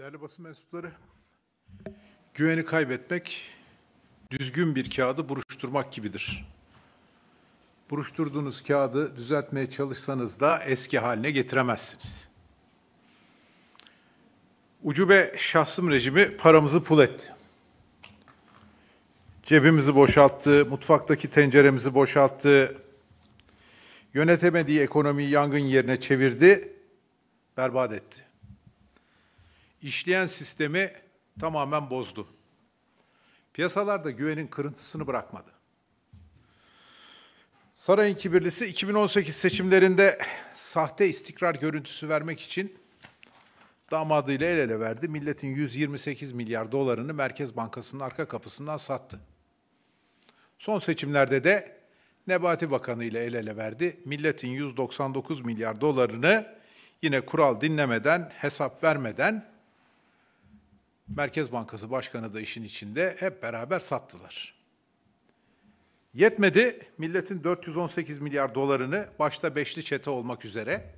Değerli basın mensupları, güveni kaybetmek düzgün bir kağıdı buruşturmak gibidir. Buruşturduğunuz kağıdı düzeltmeye çalışsanız da eski haline getiremezsiniz. Ucube şahsım rejimi paramızı pul etti. Cebimizi boşalttı, mutfaktaki tenceremizi boşalttı. Yönetemediği ekonomiyi yangın yerine çevirdi, berbat etti işleyen sistemi tamamen bozdu. Piyasalarda güvenin kırıntısını bırakmadı. Sarayın kibirlisi 2018 seçimlerinde sahte istikrar görüntüsü vermek için damadıyla el ele verdi. Milletin 128 milyar dolarını Merkez Bankası'nın arka kapısından sattı. Son seçimlerde de Nebati Bakanı ile el ele verdi. Milletin 199 milyar dolarını yine kural dinlemeden, hesap vermeden Merkez Bankası Başkanı da işin içinde hep beraber sattılar. Yetmedi milletin 418 milyar dolarını başta beşli çete olmak üzere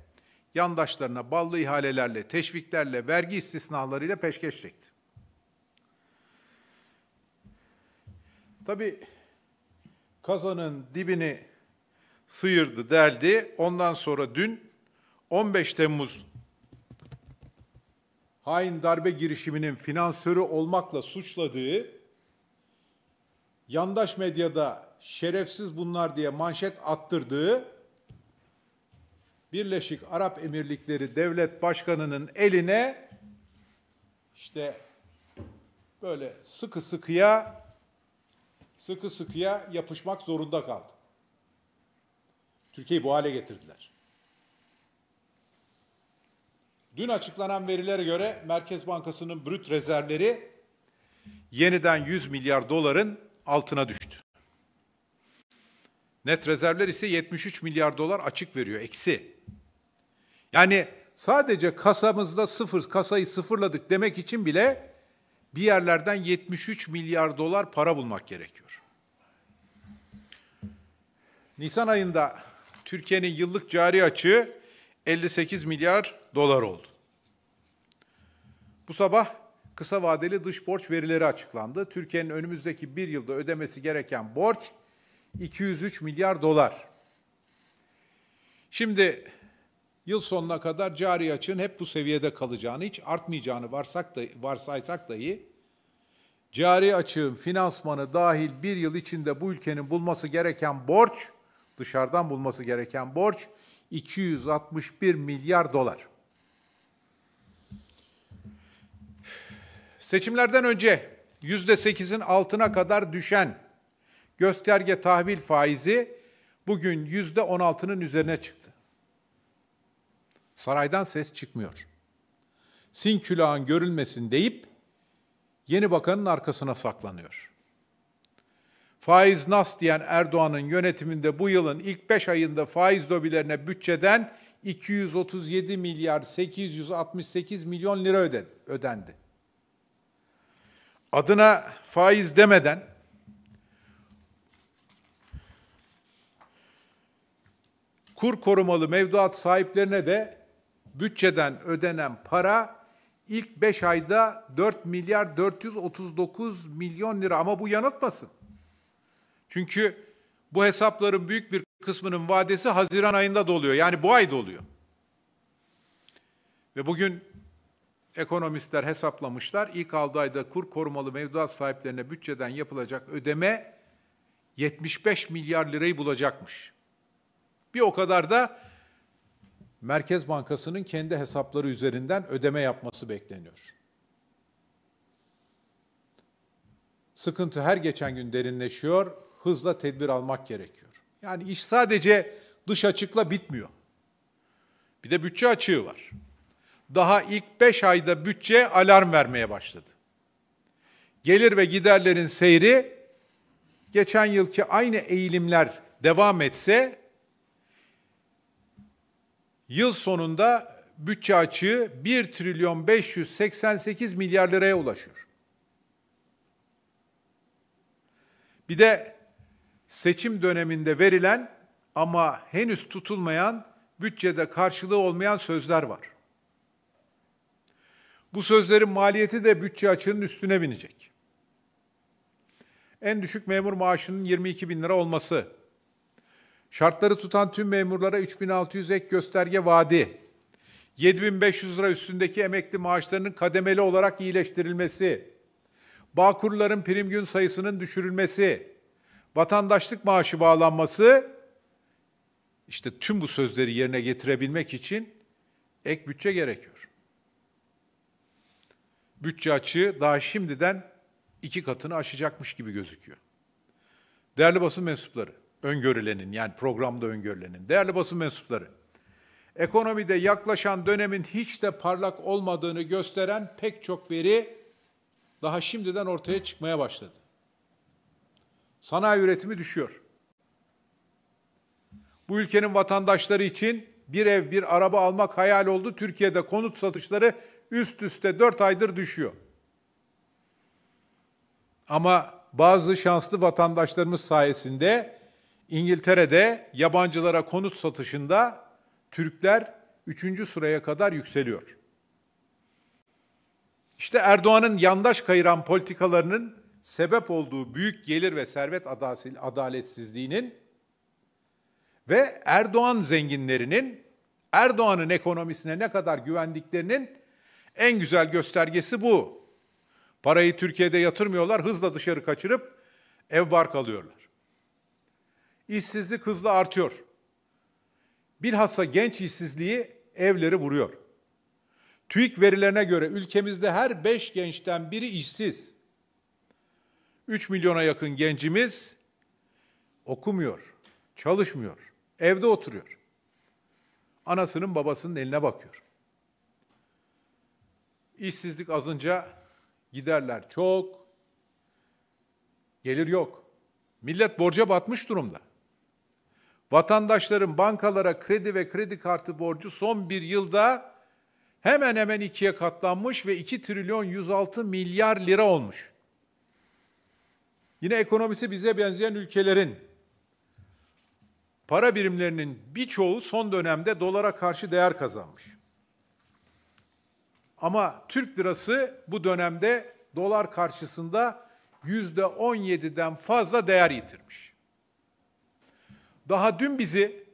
yandaşlarına ballı ihalelerle, teşviklerle, vergi istisnalarıyla peşkeş çekti. Tabii kazanın dibini sıyırdı, deldi. Ondan sonra dün 15 Temmuz hain darbe girişiminin finansörü olmakla suçladığı, yandaş medyada şerefsiz bunlar diye manşet attırdığı Birleşik Arap Emirlikleri Devlet Başkanı'nın eline işte böyle sıkı sıkıya sıkı sıkıya yapışmak zorunda kaldı. Türkiye'yi bu hale getirdiler. Dün açıklanan verilere göre Merkez Bankası'nın brüt rezervleri yeniden 100 milyar doların altına düştü. Net rezervler ise 73 milyar dolar açık veriyor, eksi. Yani sadece kasamızda sıfır, kasayı sıfırladık demek için bile bir yerlerden 73 milyar dolar para bulmak gerekiyor. Nisan ayında Türkiye'nin yıllık cari açığı 58 milyar dolar oldu. Bu sabah kısa vadeli dış borç verileri açıklandı. Türkiye'nin önümüzdeki bir yılda ödemesi gereken borç 203 milyar dolar. Şimdi yıl sonuna kadar cari açığın hep bu seviyede kalacağını, hiç artmayacağını varsak da, varsaysak dahi cari açığın finansmanı dahil bir yıl içinde bu ülkenin bulması gereken borç, dışarıdan bulması gereken borç 261 milyar dolar. Seçimlerden önce %8'in altına kadar düşen gösterge tahvil faizi bugün %16'nın üzerine çıktı. Saraydan ses çıkmıyor. Sin külahın görülmesin deyip yeni bakanın arkasına saklanıyor. Faiz nas diyen Erdoğan'ın yönetiminde bu yılın ilk 5 ayında faiz lobilerine bütçeden 237 milyar 868 milyon lira ödendi adına faiz demeden kur korumalı mevduat sahiplerine de bütçeden ödenen para ilk 5 ayda 4 milyar 439 milyon lira ama bu yanıltmasın. Çünkü bu hesapların büyük bir kısmının vadesi Haziran ayında doluyor. Yani bu ay doluyor. Ve bugün Ekonomistler hesaplamışlar. İlk 6 ayda kur korumalı mevduat sahiplerine bütçeden yapılacak ödeme 75 milyar lirayı bulacakmış. Bir o kadar da Merkez Bankası'nın kendi hesapları üzerinden ödeme yapması bekleniyor. Sıkıntı her geçen gün derinleşiyor, hızla tedbir almak gerekiyor. Yani iş sadece dış açıkla bitmiyor. Bir de bütçe açığı var daha ilk 5 ayda bütçe alarm vermeye başladı. Gelir ve giderlerin seyri geçen yılki aynı eğilimler devam etse yıl sonunda bütçe açığı 1 trilyon 588 milyar liraya ulaşıyor. Bir de seçim döneminde verilen ama henüz tutulmayan bütçede karşılığı olmayan sözler var. Bu sözlerin maliyeti de bütçe açığının üstüne binecek. En düşük memur maaşının 22 bin lira olması, şartları tutan tüm memurlara 3600 ek gösterge vaadi, 7500 lira üstündeki emekli maaşlarının kademeli olarak iyileştirilmesi, bağkurların prim gün sayısının düşürülmesi, vatandaşlık maaşı bağlanması, işte tüm bu sözleri yerine getirebilmek için ek bütçe gerekiyor bütçe açığı daha şimdiden iki katını aşacakmış gibi gözüküyor. Değerli basın mensupları, öngörülenin yani programda öngörülenin, değerli basın mensupları, ekonomide yaklaşan dönemin hiç de parlak olmadığını gösteren pek çok veri daha şimdiden ortaya çıkmaya başladı. Sanayi üretimi düşüyor. Bu ülkenin vatandaşları için bir ev, bir araba almak hayal oldu. Türkiye'de konut satışları üst üste dört aydır düşüyor. Ama bazı şanslı vatandaşlarımız sayesinde İngiltere'de yabancılara konut satışında Türkler üçüncü sıraya kadar yükseliyor. İşte Erdoğan'ın yandaş kayıran politikalarının sebep olduğu büyük gelir ve servet adaletsizliğinin ve Erdoğan zenginlerinin Erdoğan'ın ekonomisine ne kadar güvendiklerinin en güzel göstergesi bu. Parayı Türkiye'de yatırmıyorlar, hızla dışarı kaçırıp ev bark alıyorlar. İşsizlik hızla artıyor. Bilhassa genç işsizliği evleri vuruyor. TÜİK verilerine göre ülkemizde her beş gençten biri işsiz. 3 milyona yakın gencimiz okumuyor, çalışmıyor, evde oturuyor. Anasının babasının eline bakıyor. İşsizlik azınca giderler çok, gelir yok. Millet borca batmış durumda. Vatandaşların bankalara kredi ve kredi kartı borcu son bir yılda hemen hemen ikiye katlanmış ve 2 trilyon 106 milyar lira olmuş. Yine ekonomisi bize benzeyen ülkelerin para birimlerinin birçoğu son dönemde dolara karşı değer kazanmış. Ama Türk lirası bu dönemde dolar karşısında yüzde %17'den fazla değer yitirmiş. Daha dün bizi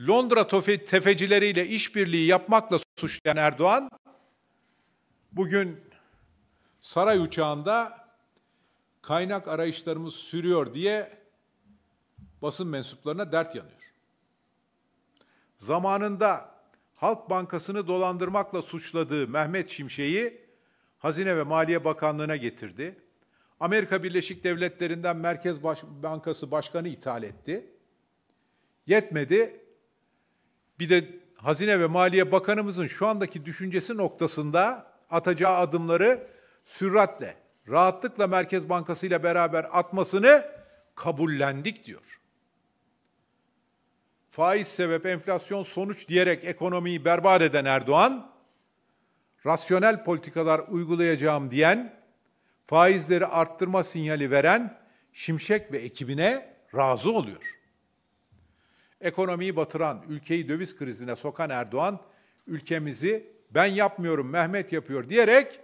Londra tefecileriyle işbirliği yapmakla suçlayan Erdoğan bugün saray uçağında kaynak arayışlarımız sürüyor diye basın mensuplarına dert yanıyor. Zamanında Halk Bankası'nı dolandırmakla suçladığı Mehmet Şimşek'i Hazine ve Maliye Bakanlığı'na getirdi. Amerika Birleşik Devletleri'nden Merkez Baş Bankası Başkanı ithal etti. Yetmedi. Bir de Hazine ve Maliye Bakanımızın şu andaki düşüncesi noktasında atacağı adımları süratle, rahatlıkla Merkez Bankası ile beraber atmasını kabullendik diyor faiz sebep, enflasyon sonuç diyerek ekonomiyi berbat eden Erdoğan, rasyonel politikalar uygulayacağım diyen, faizleri arttırma sinyali veren Şimşek ve ekibine razı oluyor. Ekonomiyi batıran, ülkeyi döviz krizine sokan Erdoğan, ülkemizi ben yapmıyorum, Mehmet yapıyor diyerek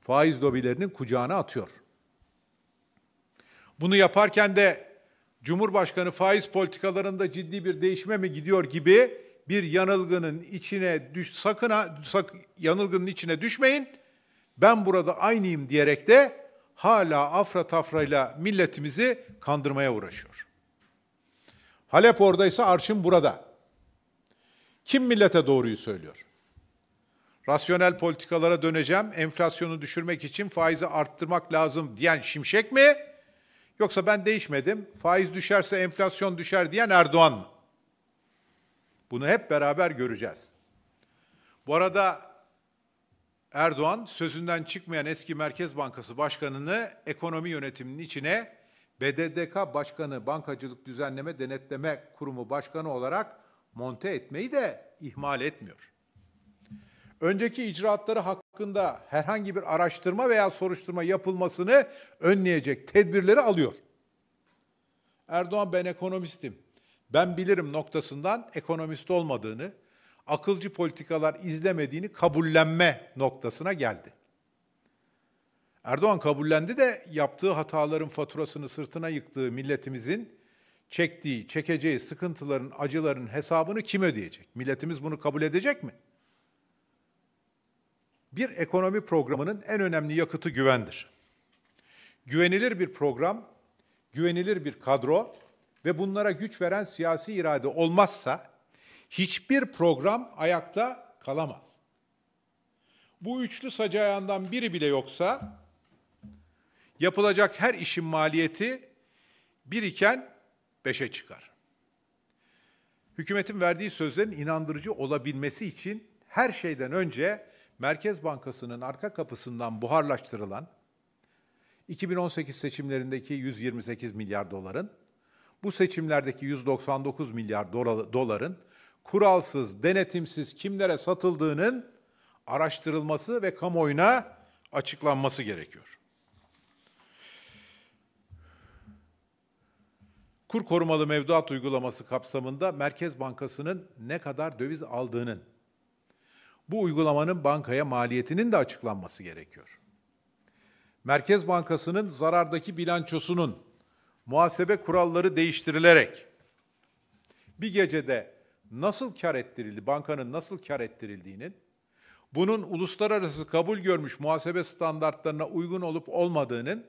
faiz lobilerinin kucağına atıyor. Bunu yaparken de Cumhurbaşkanı faiz politikalarında ciddi bir değişime mi gidiyor gibi bir yanılgının içine düş sakın ha, sak, yanılgının içine düşmeyin. Ben burada aynıyım diyerek de hala afra tafrayla milletimizi kandırmaya uğraşıyor. Halep oradaysa arşın burada. Kim millete doğruyu söylüyor? Rasyonel politikalara döneceğim, enflasyonu düşürmek için faizi arttırmak lazım diyen Şimşek mi? Yoksa ben değişmedim, faiz düşerse enflasyon düşer diyen Erdoğan mı? Bunu hep beraber göreceğiz. Bu arada Erdoğan sözünden çıkmayan eski Merkez Bankası Başkanı'nı ekonomi yönetiminin içine BDDK Başkanı, Bankacılık Düzenleme Denetleme Kurumu Başkanı olarak monte etmeyi de ihmal etmiyor. Önceki icraatları hak hakkında herhangi bir araştırma veya soruşturma yapılmasını önleyecek tedbirleri alıyor. Erdoğan ben ekonomistim, ben bilirim noktasından ekonomist olmadığını, akılcı politikalar izlemediğini kabullenme noktasına geldi. Erdoğan kabullendi de yaptığı hataların faturasını sırtına yıktığı milletimizin çektiği, çekeceği sıkıntıların, acıların hesabını kim ödeyecek? Milletimiz bunu kabul edecek mi? Bir ekonomi programının en önemli yakıtı güvendir. Güvenilir bir program, güvenilir bir kadro ve bunlara güç veren siyasi irade olmazsa hiçbir program ayakta kalamaz. Bu üçlü sacayandan biri bile yoksa yapılacak her işin maliyeti biriken beşe çıkar. Hükümetin verdiği sözlerin inandırıcı olabilmesi için her şeyden önce Merkez Bankası'nın arka kapısından buharlaştırılan 2018 seçimlerindeki 128 milyar doların, bu seçimlerdeki 199 milyar doların kuralsız, denetimsiz kimlere satıldığının araştırılması ve kamuoyuna açıklanması gerekiyor. Kur korumalı mevduat uygulaması kapsamında Merkez Bankası'nın ne kadar döviz aldığının bu uygulamanın bankaya maliyetinin de açıklanması gerekiyor. Merkez Bankası'nın zarardaki bilançosunun muhasebe kuralları değiştirilerek bir gecede nasıl kar ettirildi, bankanın nasıl kar ettirildiğinin, bunun uluslararası kabul görmüş muhasebe standartlarına uygun olup olmadığının,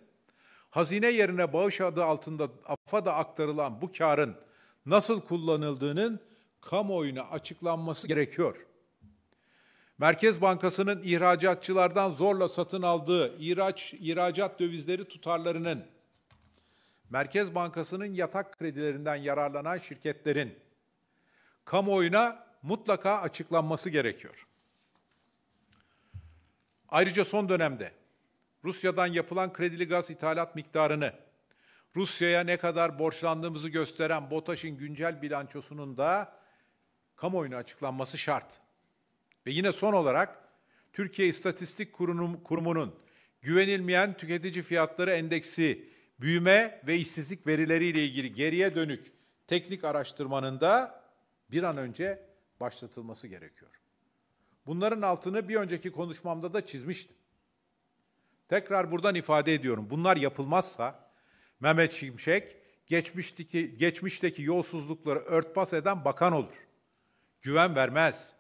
hazine yerine bağış adı altında AFAD'a aktarılan bu karın nasıl kullanıldığının kamuoyuna açıklanması gerekiyor. Merkez Bankası'nın ihracatçılardan zorla satın aldığı ihraç, ihracat dövizleri tutarlarının, Merkez Bankası'nın yatak kredilerinden yararlanan şirketlerin kamuoyuna mutlaka açıklanması gerekiyor. Ayrıca son dönemde Rusya'dan yapılan kredili gaz ithalat miktarını Rusya'ya ne kadar borçlandığımızı gösteren BOTAŞ'ın güncel bilançosunun da kamuoyuna açıklanması şart. Ve yine son olarak Türkiye İstatistik Kurum, Kurumu'nun güvenilmeyen tüketici fiyatları endeksi büyüme ve işsizlik verileriyle ilgili geriye dönük teknik araştırmanın da bir an önce başlatılması gerekiyor. Bunların altını bir önceki konuşmamda da çizmiştim. Tekrar buradan ifade ediyorum. Bunlar yapılmazsa Mehmet Şimşek geçmişteki, geçmişteki yolsuzlukları örtbas eden bakan olur. Güven vermez.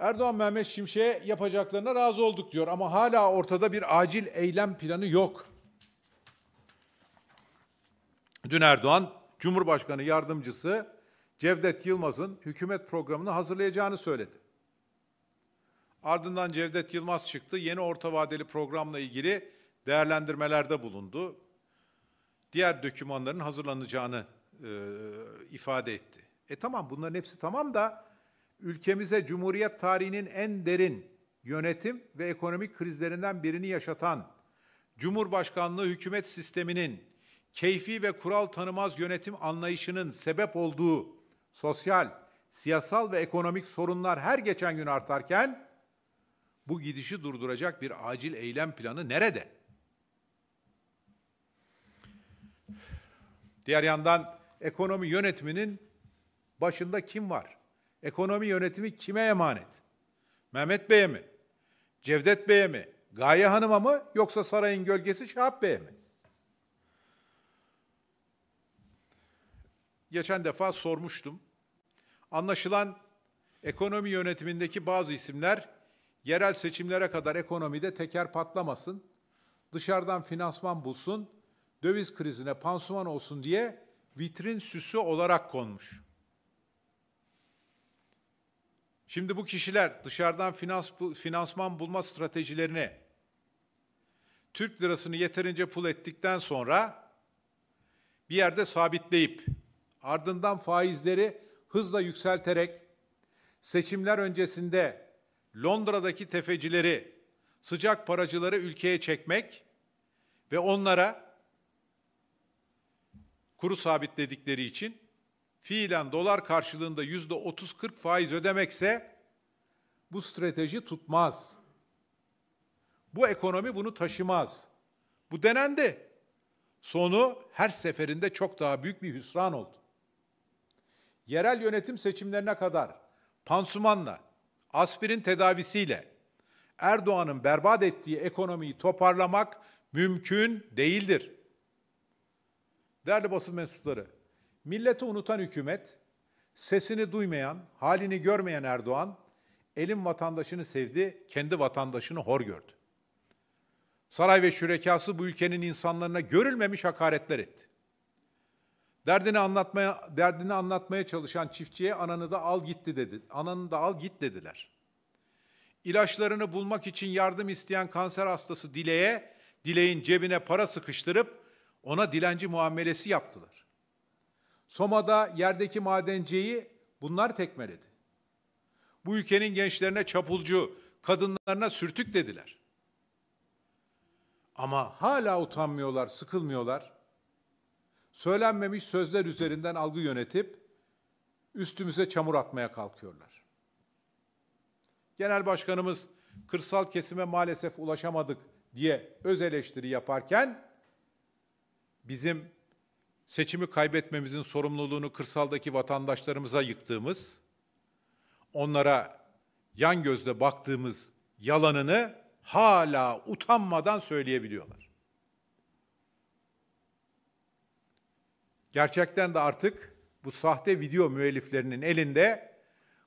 Erdoğan Mehmet Şimşek'e yapacaklarına razı olduk diyor ama hala ortada bir acil eylem planı yok. Dün Erdoğan Cumhurbaşkanı yardımcısı Cevdet Yılmaz'ın hükümet programını hazırlayacağını söyledi. Ardından Cevdet Yılmaz çıktı. Yeni orta vadeli programla ilgili değerlendirmelerde bulundu. Diğer dokümanların hazırlanacağını e, ifade etti. E tamam bunların hepsi tamam da ülkemize Cumhuriyet tarihinin en derin yönetim ve ekonomik krizlerinden birini yaşatan Cumhurbaşkanlığı hükümet sisteminin keyfi ve kural tanımaz yönetim anlayışının sebep olduğu sosyal, siyasal ve ekonomik sorunlar her geçen gün artarken bu gidişi durduracak bir acil eylem planı nerede? Diğer yandan ekonomi yönetiminin başında kim var? Ekonomi yönetimi kime emanet? Mehmet Bey'e mi? Cevdet Bey'e mi? Gaye Hanım'a mı? Yoksa sarayın gölgesi Şahap Bey'e mi? Geçen defa sormuştum. Anlaşılan ekonomi yönetimindeki bazı isimler yerel seçimlere kadar ekonomide teker patlamasın, dışarıdan finansman bulsun, döviz krizine pansuman olsun diye vitrin süsü olarak konmuş. Şimdi bu kişiler dışarıdan finans, finansman bulma stratejilerini Türk lirasını yeterince pul ettikten sonra bir yerde sabitleyip ardından faizleri hızla yükselterek seçimler öncesinde Londra'daki tefecileri, sıcak paracıları ülkeye çekmek ve onlara kuru sabitledikleri için fiilen dolar karşılığında yüzde 30-40 faiz ödemekse bu strateji tutmaz. Bu ekonomi bunu taşımaz. Bu denendi. Sonu her seferinde çok daha büyük bir hüsran oldu. Yerel yönetim seçimlerine kadar pansumanla, aspirin tedavisiyle Erdoğan'ın berbat ettiği ekonomiyi toparlamak mümkün değildir. Değerli basın mensupları, Milleti unutan hükümet, sesini duymayan, halini görmeyen Erdoğan, elin vatandaşını sevdi, kendi vatandaşını hor gördü. Saray ve şürekası bu ülkenin insanlarına görülmemiş hakaretler etti. Derdini anlatmaya derdini anlatmaya çalışan çiftçiye ananı da al gitti dedi. Ananı da al git dediler. İlaçlarını bulmak için yardım isteyen kanser hastası Dile'ye, Dileğin cebine para sıkıştırıp ona dilenci muamelesi yaptılar. Soma'da yerdeki madenciyi bunlar tekmeledi. Bu ülkenin gençlerine çapulcu, kadınlarına sürtük dediler. Ama hala utanmıyorlar, sıkılmıyorlar. Söylenmemiş sözler üzerinden algı yönetip üstümüze çamur atmaya kalkıyorlar. Genel Başkanımız kırsal kesime maalesef ulaşamadık diye öz eleştiri yaparken bizim seçimi kaybetmemizin sorumluluğunu kırsaldaki vatandaşlarımıza yıktığımız, onlara yan gözle baktığımız yalanını hala utanmadan söyleyebiliyorlar. Gerçekten de artık bu sahte video müelliflerinin elinde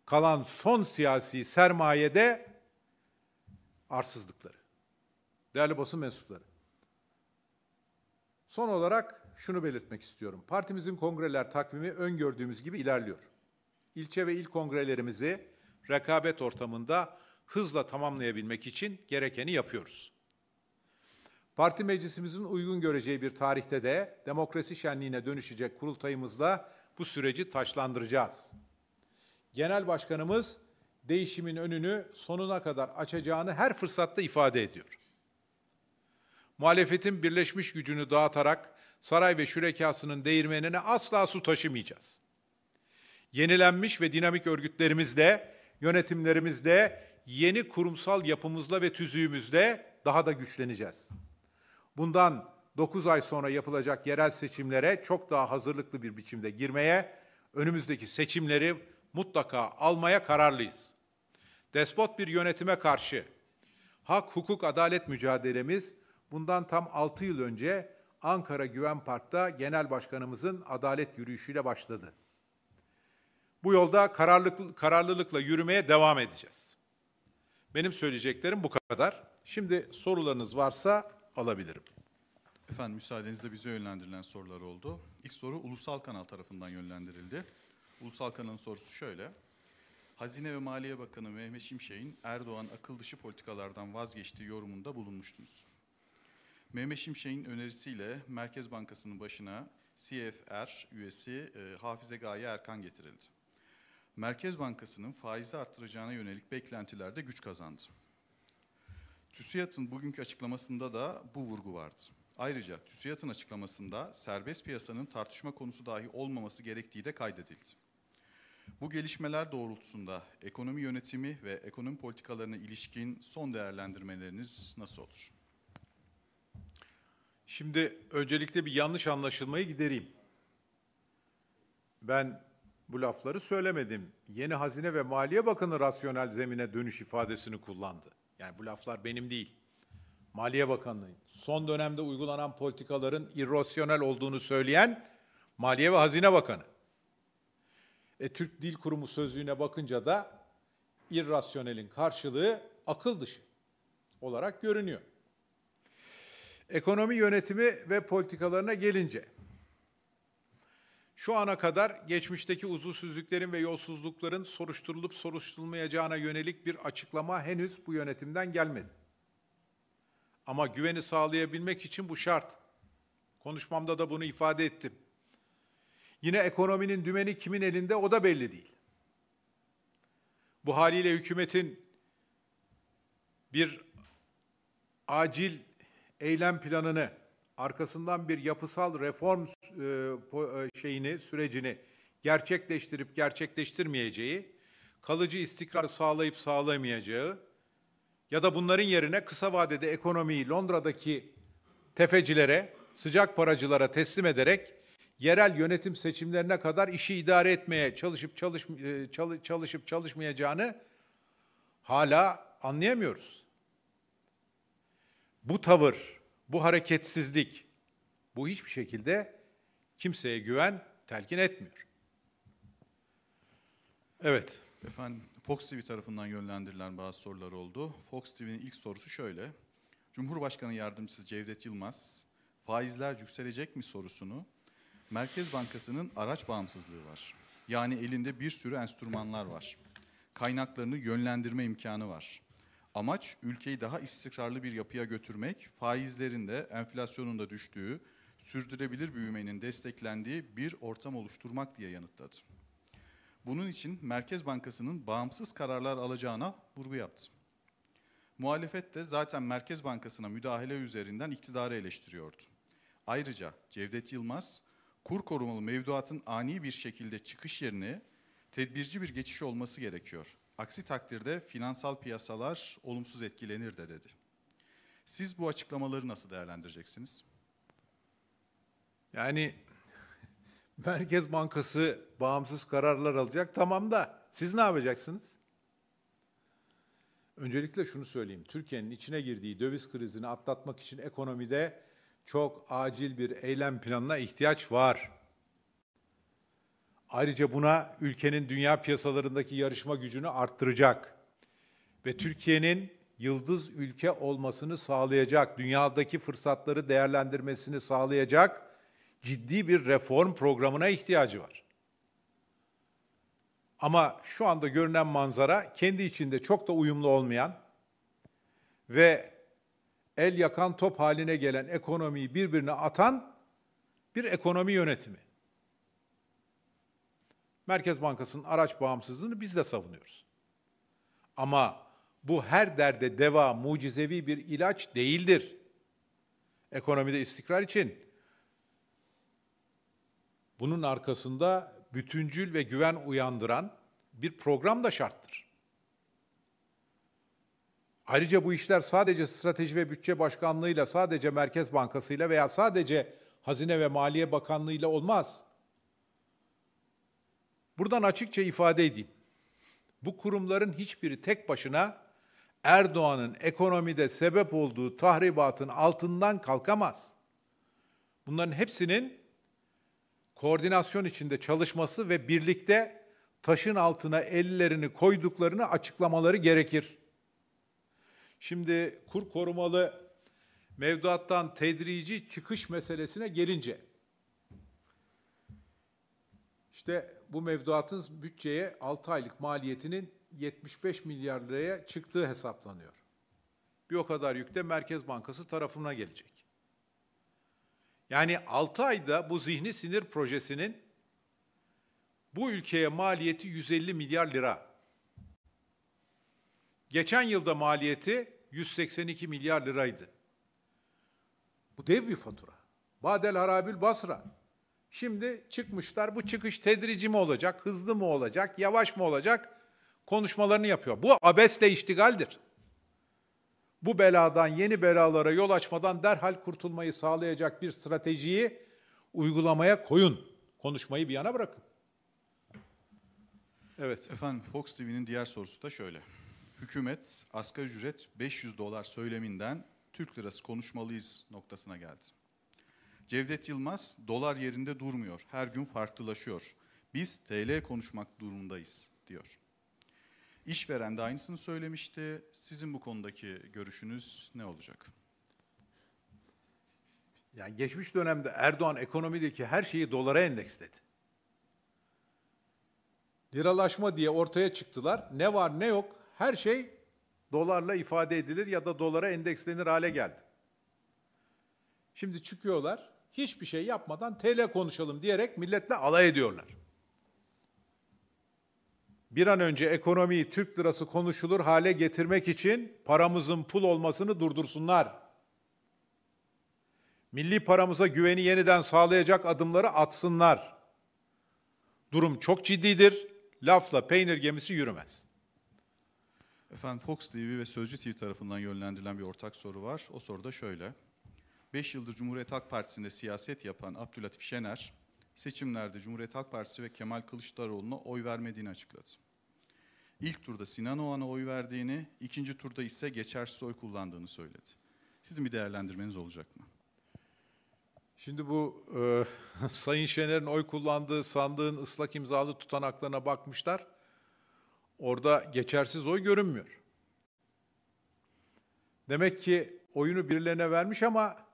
kalan son siyasi sermayede arsızlıkları. Değerli basın mensupları. Son olarak şunu belirtmek istiyorum. Partimizin kongreler takvimi öngördüğümüz gibi ilerliyor. İlçe ve il kongrelerimizi rekabet ortamında hızla tamamlayabilmek için gerekeni yapıyoruz. Parti meclisimizin uygun göreceği bir tarihte de demokrasi şenliğine dönüşecek kurultayımızla bu süreci taşlandıracağız. Genel Başkanımız değişimin önünü sonuna kadar açacağını her fırsatta ifade ediyor. Muhalefetin birleşmiş gücünü dağıtarak saray ve şürekasının değirmenine asla su taşımayacağız. Yenilenmiş ve dinamik örgütlerimizle, yönetimlerimizle, yeni kurumsal yapımızla ve tüzüğümüzle daha da güçleneceğiz. Bundan 9 ay sonra yapılacak yerel seçimlere çok daha hazırlıklı bir biçimde girmeye, önümüzdeki seçimleri mutlaka almaya kararlıyız. Despot bir yönetime karşı hak, hukuk, adalet mücadelemiz bundan tam 6 yıl önce Ankara Güven Park'ta Genel Başkanımızın adalet yürüyüşüyle başladı. Bu yolda kararlılıkla yürümeye devam edeceğiz. Benim söyleyeceklerim bu kadar. Şimdi sorularınız varsa alabilirim. Efendim müsaadenizle bize yönlendirilen sorular oldu. İlk soru Ulusal Kanal tarafından yönlendirildi. Ulusal Kanal'ın sorusu şöyle. Hazine ve Maliye Bakanı Mehmet Şimşek'in Erdoğan akıl dışı politikalardan vazgeçtiği yorumunda bulunmuştunuz. Mehmet Şimşek'in önerisiyle Merkez Bankası'nın başına CFR üyesi e, Hafize Gaye Erkan getirildi. Merkez Bankası'nın faizi arttıracağına yönelik beklentilerde güç kazandı. TÜSİAD'ın bugünkü açıklamasında da bu vurgu vardı. Ayrıca TÜSİAD'ın açıklamasında serbest piyasanın tartışma konusu dahi olmaması gerektiği de kaydedildi. Bu gelişmeler doğrultusunda ekonomi yönetimi ve ekonomi politikalarına ilişkin son değerlendirmeleriniz nasıl olur? Şimdi öncelikle bir yanlış anlaşılmayı gidereyim. Ben bu lafları söylemedim. Yeni Hazine ve Maliye Bakanı rasyonel zemine dönüş ifadesini kullandı. Yani bu laflar benim değil. Maliye Bakanlığı'nın son dönemde uygulanan politikaların irrasyonel olduğunu söyleyen Maliye ve Hazine Bakanı. E, Türk Dil Kurumu sözlüğüne bakınca da irrasyonelin karşılığı akıl dışı olarak görünüyor. Ekonomi yönetimi ve politikalarına gelince, şu ana kadar geçmişteki usulsüzlüklerin ve yolsuzlukların soruşturulup soruşturulmayacağına yönelik bir açıklama henüz bu yönetimden gelmedi. Ama güveni sağlayabilmek için bu şart. Konuşmamda da bunu ifade ettim. Yine ekonominin dümeni kimin elinde o da belli değil. Bu haliyle hükümetin bir acil eylem planını, arkasından bir yapısal reform e, e, şeyini, sürecini gerçekleştirip gerçekleştirmeyeceği, kalıcı istikrar sağlayıp sağlamayacağı ya da bunların yerine kısa vadede ekonomiyi Londra'daki tefecilere, sıcak paracılara teslim ederek yerel yönetim seçimlerine kadar işi idare etmeye çalışıp çalış, e, çalışıp çalışmayacağını hala anlayamıyoruz bu tavır, bu hareketsizlik, bu hiçbir şekilde kimseye güven telkin etmiyor. Evet. Efendim Fox TV tarafından yönlendirilen bazı sorular oldu. Fox TV'nin ilk sorusu şöyle. Cumhurbaşkanı Yardımcısı Cevdet Yılmaz, faizler yükselecek mi sorusunu, Merkez Bankası'nın araç bağımsızlığı var. Yani elinde bir sürü enstrümanlar var. Kaynaklarını yönlendirme imkanı var. Amaç ülkeyi daha istikrarlı bir yapıya götürmek, faizlerin de enflasyonun da düştüğü, sürdürebilir büyümenin desteklendiği bir ortam oluşturmak diye yanıtladı. Bunun için Merkez Bankası'nın bağımsız kararlar alacağına vurgu yaptı. Muhalefet de zaten Merkez Bankası'na müdahale üzerinden iktidarı eleştiriyordu. Ayrıca Cevdet Yılmaz, kur korumalı mevduatın ani bir şekilde çıkış yerine tedbirci bir geçiş olması gerekiyor. Aksi takdirde finansal piyasalar olumsuz etkilenir de dedi. Siz bu açıklamaları nasıl değerlendireceksiniz? Yani Merkez Bankası bağımsız kararlar alacak. Tamam da siz ne yapacaksınız? Öncelikle şunu söyleyeyim. Türkiye'nin içine girdiği döviz krizini atlatmak için ekonomide çok acil bir eylem planına ihtiyaç var. Ayrıca buna ülkenin dünya piyasalarındaki yarışma gücünü arttıracak ve Türkiye'nin yıldız ülke olmasını sağlayacak, dünyadaki fırsatları değerlendirmesini sağlayacak ciddi bir reform programına ihtiyacı var. Ama şu anda görünen manzara kendi içinde çok da uyumlu olmayan ve el yakan top haline gelen ekonomiyi birbirine atan bir ekonomi yönetimi. Merkez Bankası'nın araç bağımsızlığını biz de savunuyoruz. Ama bu her derde deva, mucizevi bir ilaç değildir. Ekonomide istikrar için bunun arkasında bütüncül ve güven uyandıran bir program da şarttır. Ayrıca bu işler sadece strateji ve bütçe başkanlığıyla, sadece Merkez Bankası'yla veya sadece Hazine ve Maliye Bakanlığı'yla olmaz. Buradan açıkça ifade edeyim. Bu kurumların hiçbiri tek başına Erdoğan'ın ekonomide sebep olduğu tahribatın altından kalkamaz. Bunların hepsinin koordinasyon içinde çalışması ve birlikte taşın altına ellerini koyduklarını açıklamaları gerekir. Şimdi kur korumalı mevduattan tedrici çıkış meselesine gelince işte bu mevduatın bütçeye 6 aylık maliyetinin 75 milyar liraya çıktığı hesaplanıyor. Bir o kadar yük de Merkez Bankası tarafına gelecek. Yani 6 ayda bu zihni sinir projesinin bu ülkeye maliyeti 150 milyar lira. Geçen yılda maliyeti 182 milyar liraydı. Bu dev bir fatura. Badel Harabül Basra. Şimdi çıkmışlar bu çıkış tedrici mi olacak, hızlı mı olacak, yavaş mı olacak konuşmalarını yapıyor. Bu abesle iştigaldir. Bu beladan yeni belalara yol açmadan derhal kurtulmayı sağlayacak bir stratejiyi uygulamaya koyun. Konuşmayı bir yana bırakın. Evet. Efendim Fox TV'nin diğer sorusu da şöyle. Hükümet asgari ücret 500 dolar söyleminden Türk lirası konuşmalıyız noktasına geldi. Cevdet Yılmaz, dolar yerinde durmuyor, her gün farklılaşıyor. Biz TL konuşmak durumundayız, diyor. İşveren de aynısını söylemişti. Sizin bu konudaki görüşünüz ne olacak? Yani geçmiş dönemde Erdoğan ekonomideki her şeyi dolara endeksledi. Liralaşma diye ortaya çıktılar. Ne var ne yok her şey dolarla ifade edilir ya da dolara endekslenir hale geldi. Şimdi çıkıyorlar hiçbir şey yapmadan TL konuşalım diyerek milletle alay ediyorlar. Bir an önce ekonomiyi Türk lirası konuşulur hale getirmek için paramızın pul olmasını durdursunlar. Milli paramıza güveni yeniden sağlayacak adımları atsınlar. Durum çok ciddidir. Lafla peynir gemisi yürümez. Efendim Fox TV ve Sözcü TV tarafından yönlendirilen bir ortak soru var. O soru da şöyle. 5 yıldır Cumhuriyet Halk Partisi'nde siyaset yapan Abdülatif Şener, seçimlerde Cumhuriyet Halk Partisi ve Kemal Kılıçdaroğlu'na oy vermediğini açıkladı. İlk turda Sinan Oğan'a oy verdiğini, ikinci turda ise geçersiz oy kullandığını söyledi. Sizin bir değerlendirmeniz olacak mı? Şimdi bu e, Sayın Şener'in oy kullandığı sandığın ıslak imzalı tutanaklarına bakmışlar. Orada geçersiz oy görünmüyor. Demek ki oyunu birilerine vermiş ama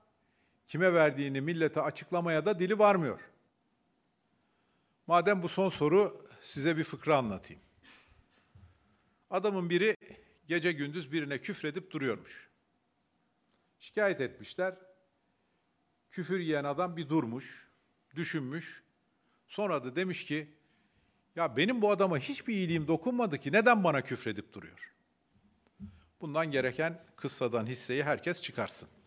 kime verdiğini millete açıklamaya da dili varmıyor. Madem bu son soru, size bir fıkra anlatayım. Adamın biri gece gündüz birine küfredip duruyormuş. Şikayet etmişler. Küfür yiyen adam bir durmuş, düşünmüş. Sonra da demiş ki, ya benim bu adama hiçbir iyiliğim dokunmadı ki neden bana küfredip duruyor? Bundan gereken kıssadan hisseyi herkes çıkarsın.